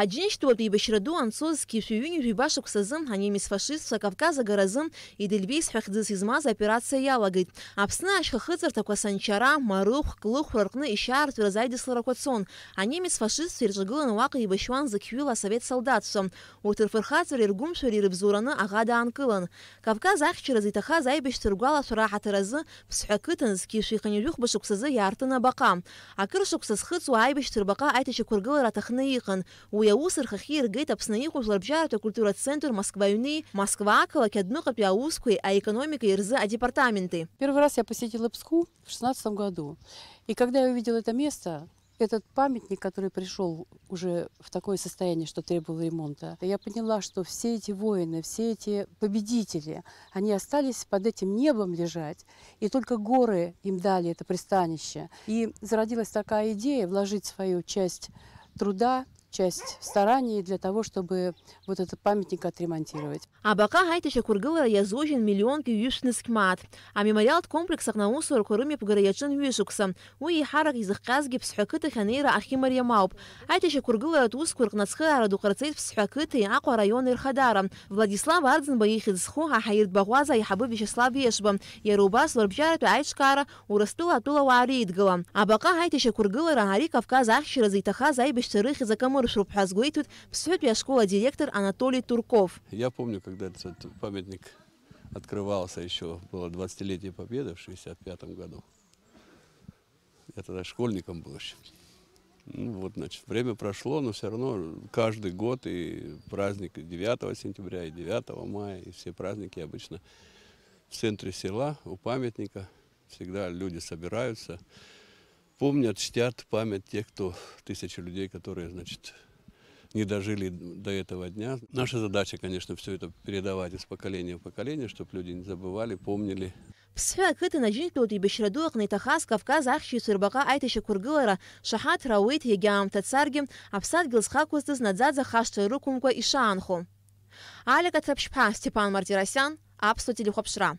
аџьныжьтәуатәи еибашьраду анцоз Кьышәҩынҩажәи башықәсазын фашист фашистцәа Кавказа гаразын Иделбеис хәахьӡыс измаз аоперациа иалагеит. Аԥсны ашьхахыҵырҭақәа санчара, марыхә, клыхәра рҟны ишьаартәыраз аидысларақәа цон. фашист фашистцәа ирҿагыланы уаҟа еибашьуан совет асовет солдатцәа. Урҭ рфырхаҵареи ргәымшәареи рыбзоураны аӷа даанкылан. Кавказ ахьчараз иҭахаз аибашьцәа ргәалашәара аҳаҭаразы Ԥсҳәа қыҭан Зқьышә иханҩажәыхба шықәсазы иаартын абаҟа. Акыр шықәса зхыҵуа аибашьцәа рбаҟа аиҭашьақәыргылара аҭахны иҟан. Уи аусра рхахьы иргеит Аԥсны иҟоу рыбжьаратә акультура центр Москва-Юны, Москва-ақалақь адәныҟатәи аускеи аэкономикеи рзы департаменты. Первый раз я посетила Пску в шестнадцатом году. И когда я увидела это место, этот памятник, который пришел уже в такое состояние, что требовал ремонта, я поняла, что все эти воины, все эти победители, они остались под этим небом лежать, и только горы им дали это пристанище. И зародилась такая идея вложить свою часть труда часть стараний для того, чтобы вот этот памятник отремонтировать. А Абака хайте шекургыла язожин миллион кюшнискмат. А мемориал комплексах на усор курыми пгараячын вишукса. Уи харак изыхказги псхакыты ханейра ахимарья мауп. Хайте шекургыла тускурк нацхара дукарцейт псхакыты аква район ирхадара. Владислав Ардзен баихидсху ахаирт багваза и хабы Вячеслав Вешба. Ярубас ларбжарату айчкара урастыла атула уари идгала. Абака хайте шекургыла рагари Кавказ ахшира зайтаха зайбештырых и закамы Рушрупхаз Гуитвит, Псюпия школа директор Анатолий Турков. Я помню, когда этот памятник открывался еще, было 20-летие Победы в 65 году. Я тогда школьником был еще. Ну, вот, значит, время прошло, но все равно каждый год и праздник 9 сентября, и 9 мая, и все праздники обычно в центре села, у памятника. Всегда люди собираются помнят, чтят память тех, кто, тысячи людей, которые, значит, не дожили до этого дня. Наша задача, конечно, все это передавать из поколения в поколение, чтобы люди не забывали, помнили. Псфа кыты нажинтлут и бешрадуах нейтахас Кавказ ахчи сурбака айтыша кургылара шахат рауит егям тацарги апсад гилсхакуздыз захашта, хашта и ишаанху. Алика Трапшпа, Степан Мартиросян, Апсу телехопшра.